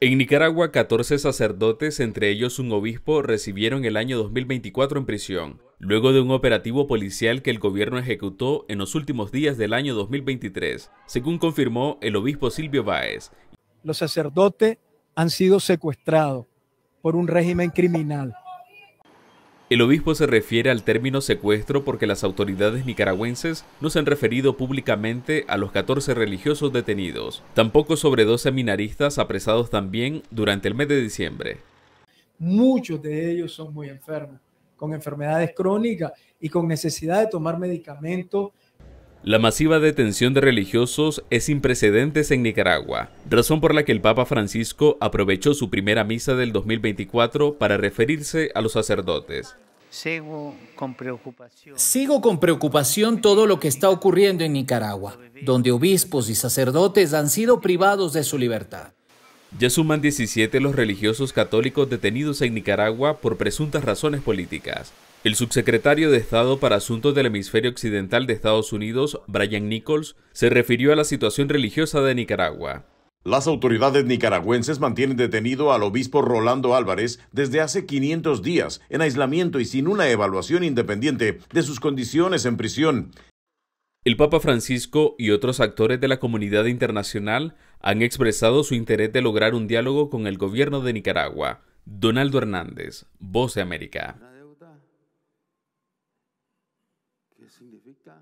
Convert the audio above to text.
En Nicaragua, 14 sacerdotes, entre ellos un obispo, recibieron el año 2024 en prisión, luego de un operativo policial que el gobierno ejecutó en los últimos días del año 2023, según confirmó el obispo Silvio Báez. Los sacerdotes han sido secuestrados por un régimen criminal el obispo se refiere al término secuestro porque las autoridades nicaragüenses no se han referido públicamente a los 14 religiosos detenidos, tampoco sobre dos seminaristas apresados también durante el mes de diciembre. Muchos de ellos son muy enfermos, con enfermedades crónicas y con necesidad de tomar medicamentos la masiva detención de religiosos es sin precedentes en Nicaragua, razón por la que el Papa Francisco aprovechó su primera misa del 2024 para referirse a los sacerdotes. Sigo con preocupación. todo lo que está ocurriendo en Nicaragua, donde obispos y sacerdotes han sido privados de su libertad. Ya suman 17 los religiosos católicos detenidos en Nicaragua por presuntas razones políticas. El subsecretario de Estado para Asuntos del Hemisferio Occidental de Estados Unidos, Brian Nichols, se refirió a la situación religiosa de Nicaragua. Las autoridades nicaragüenses mantienen detenido al obispo Rolando Álvarez desde hace 500 días, en aislamiento y sin una evaluación independiente de sus condiciones en prisión. El Papa Francisco y otros actores de la comunidad internacional han expresado su interés de lograr un diálogo con el gobierno de Nicaragua. Donaldo Hernández, Voz América. ¿Qué significa?